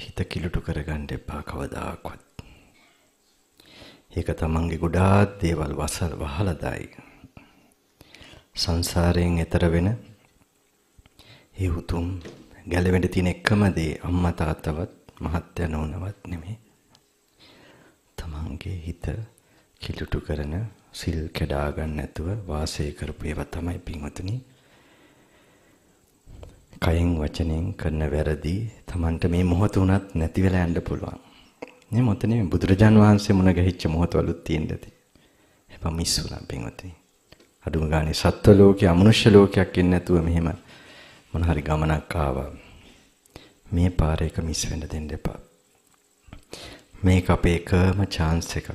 හිත කිලුටු කරගන්න එපා කවදාකවත්. ඒක තමන්ගේ ගොඩාක් දේවල් වසල් වහලා දායි. සංසාරයෙන් එතර වෙන ඒ උතුම් ගැලවෙන්න තියෙන එකම දේ අම්මා තාත්තවත් මහත්ය නොනවත් නෙමෙයි. තමන්ගේ හිත කිලුටු කරන සිල් කැඩා ගන්න නැතුව වාසය කරපු ඒවා තමයි පින්වතුනි කයෙන් වචනෙන් කරන වැරදි Tamanට මේ මොහොත උනත් නැති වෙලා යන්න පුළුවන්. මේ මොතනේ බුදුරජාන් වහන්සේ මුණ ගැහිච්ච මොහොතවලුත් තියෙන්න ඇති. හැබැයි මිස් වුණා පින්වතුනි. අඩුම ගානේ සත්ත්ව ලෝකේ අමනුෂ්‍ය ලෝකයක් ඉන්නේ නැතුව මෙහෙම මොන හරි ගමනක් ආවා. මේ පාර එක මිස් වෙන්න දෙන්න එපා. මේක අපේ එකම chance එකක්.